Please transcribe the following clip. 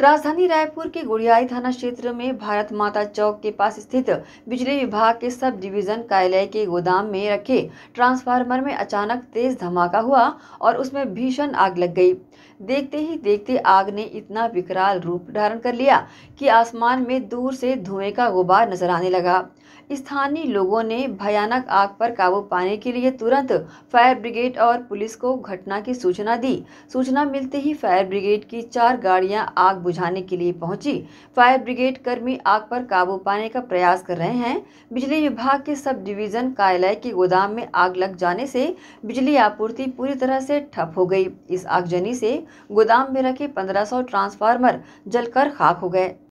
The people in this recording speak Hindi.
राजधानी रायपुर के गुड़ियाई थाना क्षेत्र में भारत माता चौक के पास स्थित बिजली विभाग के सब डिवीजन कार्यालय के गोदाम में रखे ट्रांसफार्मर में अचानक तेज धमाका हुआ और उसमें भीषण आग लग गई देखते ही देखते आग ने इतना विकराल रूप धारण कर लिया कि आसमान में दूर से धुएं का गुबार नजर आने लगा स्थानीय लोगों ने भयानक आग पर काबू पाने के लिए तुरंत फायर ब्रिगेड और पुलिस को घटना की सूचना दी सूचना मिलते ही फायर ब्रिगेड की चार गाड़ियां आग बुझाने के लिए पहुंची फायर ब्रिगेड कर्मी आग पर काबू पाने का प्रयास कर रहे हैं बिजली विभाग के सब डिवीजन कार्यालय के गोदाम में आग लग जाने से बिजली आपूर्ति पूरी तरह से ठप हो गई इस आगजनी से गोदाम में रखे 1500 ट्रांसफार्मर जलकर खाक हो गए